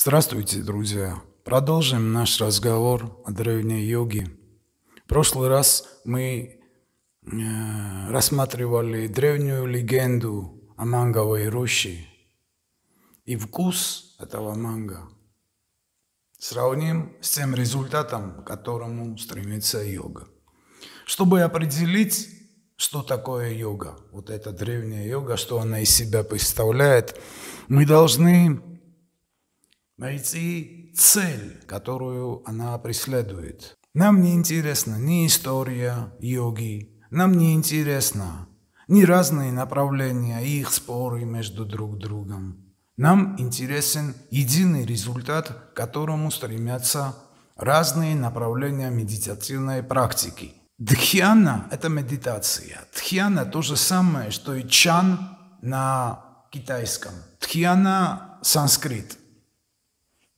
Здравствуйте, друзья! Продолжим наш разговор о древней йоге. В прошлый раз мы э, рассматривали древнюю легенду о манговой роще и вкус этого манго. Сравним с тем результатом, к которому стремится йога. Чтобы определить, что такое йога, вот эта древняя йога, что она из себя представляет, мы должны найти цель, которую она преследует. Нам не интересна ни история йоги, нам не интересно ни разные направления и их споры между друг другом. Нам интересен единый результат, к которому стремятся разные направления медитативной практики. Дхьяна – это медитация. Дхьяна – то же самое, что и чан на китайском. Дхьяна – санскрит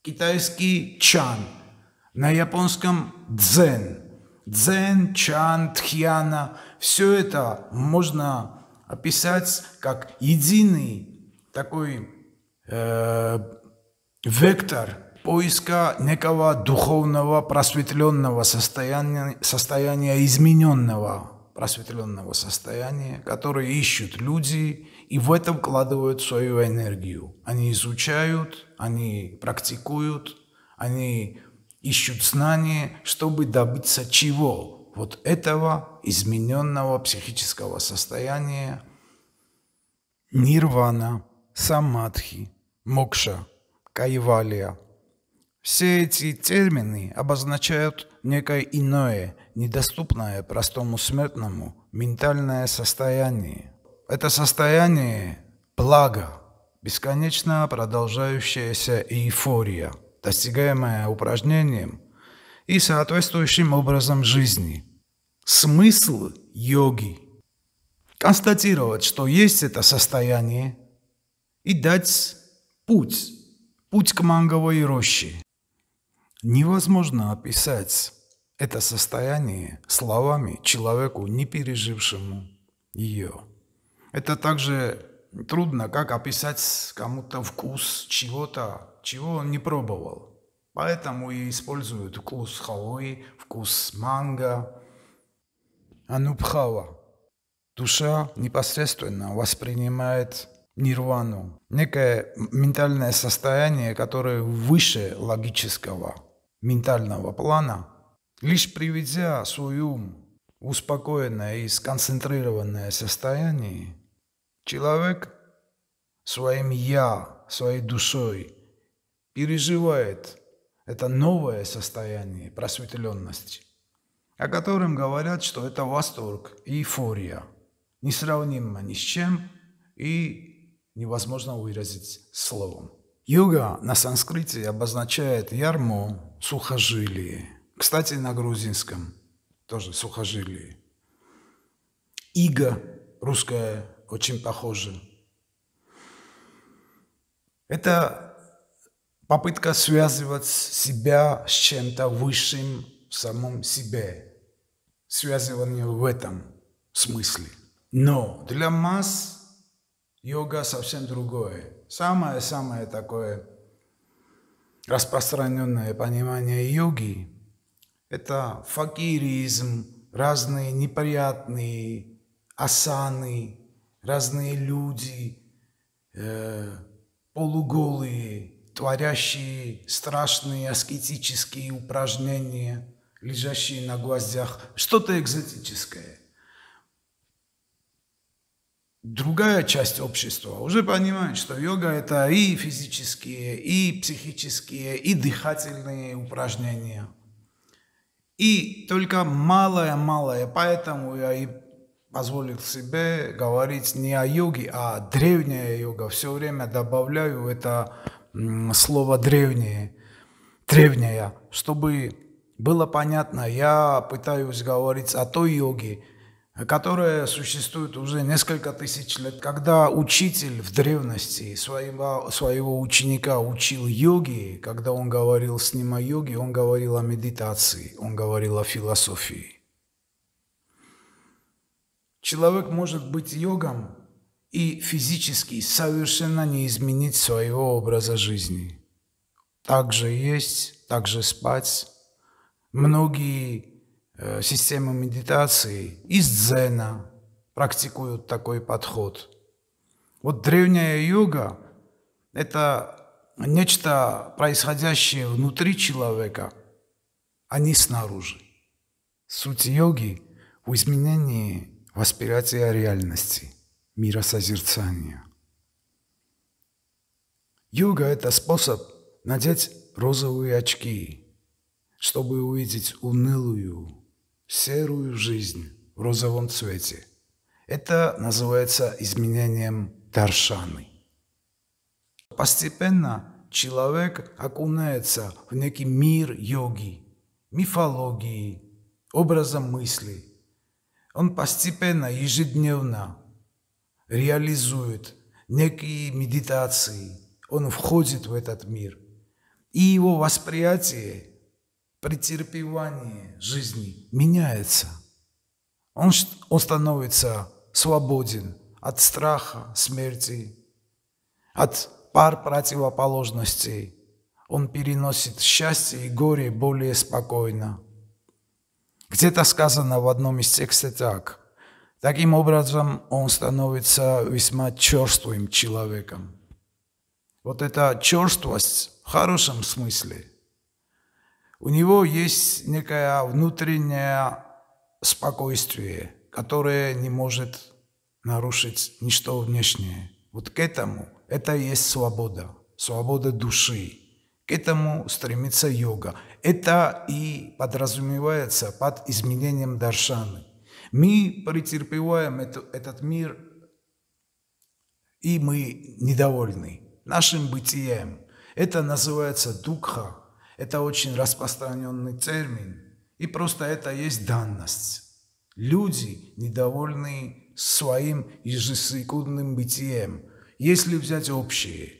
китайский чан, на японском дзен. Дзен, чан, тхьяна – все это можно описать как единый такой э, вектор поиска некого духовного просветленного состояния, состояния измененного просветленного состояния, которое ищут люди и в это вкладывают свою энергию. Они изучают, они практикуют, они ищут знания, чтобы добиться чего? Вот этого измененного психического состояния нирвана, самадхи, мокша, кайвалия. Все эти термины обозначают некое иное, недоступное простому смертному ментальное состояние. Это состояние блага, бесконечно продолжающаяся эйфория, достигаемая упражнением и соответствующим образом жизни. Смысл йоги – констатировать, что есть это состояние, и дать путь, путь к манговой роще. Невозможно описать это состояние словами человеку, не пережившему ее. Это также трудно, как описать кому-то вкус чего-то, чего он не пробовал. Поэтому и используют вкус халуи, вкус манго. Анубхава. Душа непосредственно воспринимает нирвану, некое ментальное состояние, которое выше логического ментального плана, лишь приведя свой ум в успокоенное и сконцентрированное состояние, Человек своим «я», своей душой переживает это новое состояние просветленности, о котором говорят, что это восторг и эйфория, несравнимо ни с чем и невозможно выразить словом. Юга на санскрите обозначает ярмо, сухожилие. Кстати, на грузинском тоже сухожилие. Иго, русское очень похожи. Это попытка связывать себя с чем-то высшим в самом себе. Связывание в этом смысле. Но для масс йога совсем другое. Самое-самое такое распространенное понимание йоги – это факиризм, разные неприятные асаны, разные люди, э, полуголые, творящие страшные аскетические упражнения, лежащие на гвоздях, что-то экзотическое. Другая часть общества уже понимает, что йога – это и физические, и психические, и дыхательные упражнения. И только малое-малое, поэтому я и позволил себе говорить не о йоге, а древняя йога. Все время добавляю это слово «древнее», «древняя», чтобы было понятно, я пытаюсь говорить о той йоге, которая существует уже несколько тысяч лет. Когда учитель в древности своего, своего ученика учил йоги, когда он говорил с ним о йоге, он говорил о медитации, он говорил о философии. Человек может быть йогом и физически совершенно не изменить своего образа жизни. Также есть, также спать. Многие э, системы медитации из дзена практикуют такой подход. Вот древняя йога – это нечто, происходящее внутри человека, а не снаружи. Суть йоги в изменении восприятия реальности, миросозерцания. Йога – это способ надеть розовые очки, чтобы увидеть унылую, серую жизнь в розовом цвете. Это называется изменением Таршаны. Постепенно человек окунается в некий мир йоги, мифологии, образа мыслей, он постепенно, ежедневно реализует некие медитации. Он входит в этот мир. И его восприятие, претерпевание жизни меняется. Он, он становится свободен от страха, смерти, от пар противоположностей. Он переносит счастье и горе более спокойно. Где-то сказано в одном из текстов так. Таким образом, он становится весьма черствым человеком. Вот эта черствость в хорошем смысле. У него есть некое внутреннее спокойствие, которое не может нарушить ничто внешнее. Вот к этому это и есть свобода, свобода души. К этому стремится йога. Это и подразумевается под изменением даршаны. Мы претерпеваем эту, этот мир, и мы недовольны нашим бытием. Это называется дукха. Это очень распространенный термин. И просто это есть данность. Люди недовольны своим ежесекундным бытием. Если взять общее –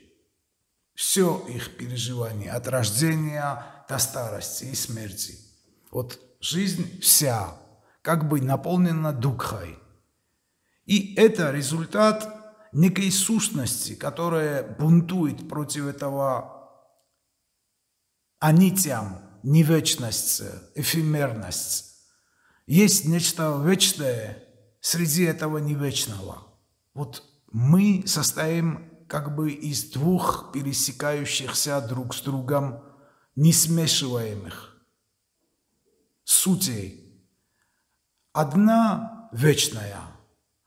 все их переживания от рождения до старости и смерти. Вот жизнь вся как бы наполнена дукхой. И это результат некой сущности, которая бунтует против этого анитям, невечность, эфемерность. Есть нечто вечное среди этого невечного. Вот мы состоим как бы из двух пересекающихся друг с другом, не смешиваемых сутей. Одна вечная,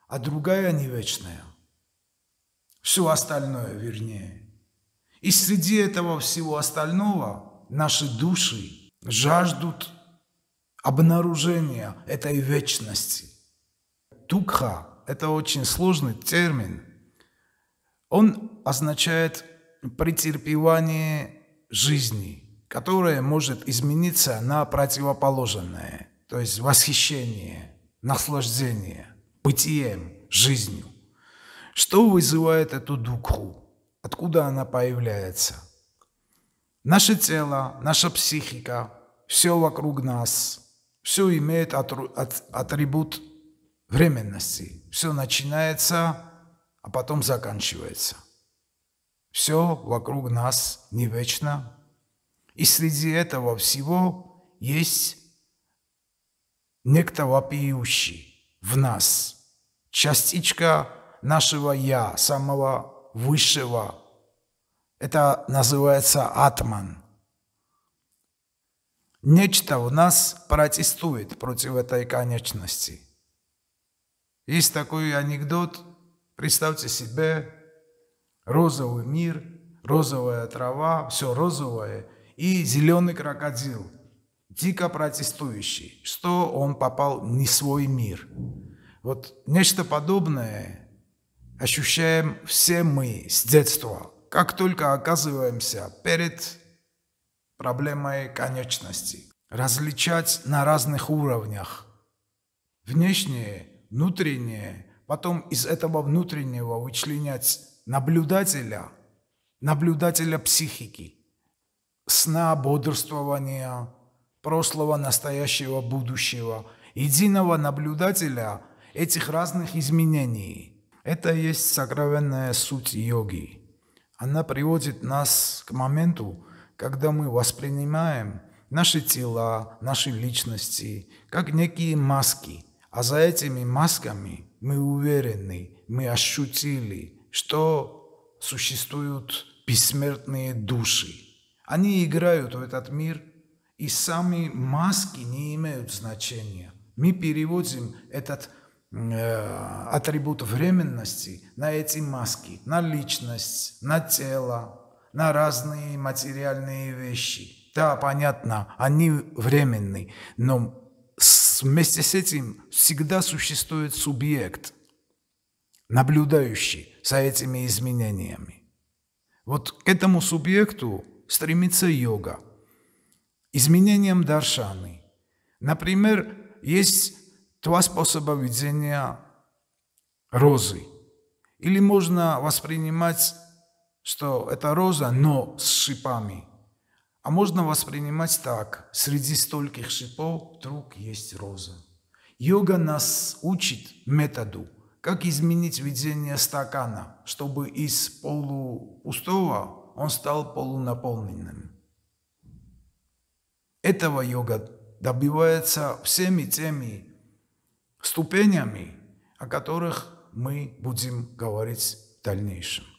а другая не вечная. Все остальное, вернее. И среди этого всего остального наши души жаждут обнаружения этой вечности. Тукха – это очень сложный термин – он означает претерпевание жизни, которая может измениться на противоположное, то есть восхищение, наслаждение, бытием, жизнью. Что вызывает эту дукху? Откуда она появляется? Наше тело, наша психика, все вокруг нас, все имеет атрибут временности. Все начинается а потом заканчивается. Все вокруг нас не вечно, и среди этого всего есть некто вопиющий в нас, частичка нашего «я», самого высшего. Это называется атман. Нечто в нас протестует против этой конечности. Есть такой анекдот – Представьте себе розовый мир, розовая трава, все розовое, и зеленый крокодил, дико протестующий, что он попал не в свой мир. Вот нечто подобное ощущаем все мы с детства, как только оказываемся перед проблемой конечности. Различать на разных уровнях. Внешнее, внутреннее – потом из этого внутреннего вычленять наблюдателя, наблюдателя психики, сна, бодрствования, прошлого, настоящего, будущего, единого наблюдателя этих разных изменений. Это и есть сокровенная суть йоги. Она приводит нас к моменту, когда мы воспринимаем наши тела, наши личности как некие маски, а за этими масками – мы уверены, мы ощутили, что существуют бессмертные души. Они играют в этот мир, и сами маски не имеют значения. Мы переводим этот э, атрибут временности на эти маски, на личность, на тело, на разные материальные вещи. Да, понятно, они временные, но вместе с этим всегда существует субъект, наблюдающий за этими изменениями. Вот к этому субъекту стремится йога, изменением даршаны. Например, есть два способа видения розы. Или можно воспринимать, что это роза, но с шипами – а можно воспринимать так. Среди стольких шипов вдруг есть роза. Йога нас учит методу, как изменить видение стакана, чтобы из полупустого он стал полунаполненным. Этого йога добивается всеми теми ступенями, о которых мы будем говорить в дальнейшем.